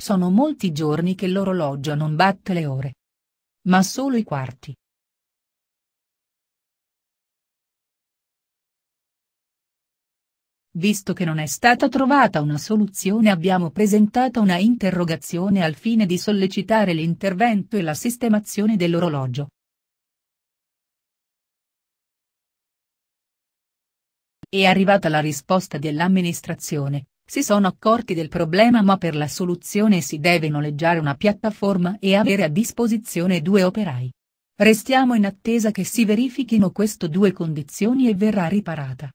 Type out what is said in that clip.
Sono molti giorni che l'orologio non batte le ore. Ma solo i quarti. Visto che non è stata trovata una soluzione abbiamo presentato una interrogazione al fine di sollecitare l'intervento e la sistemazione dell'orologio. È arrivata la risposta dell'amministrazione, si sono accorti del problema ma per la soluzione si deve noleggiare una piattaforma e avere a disposizione due operai. Restiamo in attesa che si verifichino queste due condizioni e verrà riparata.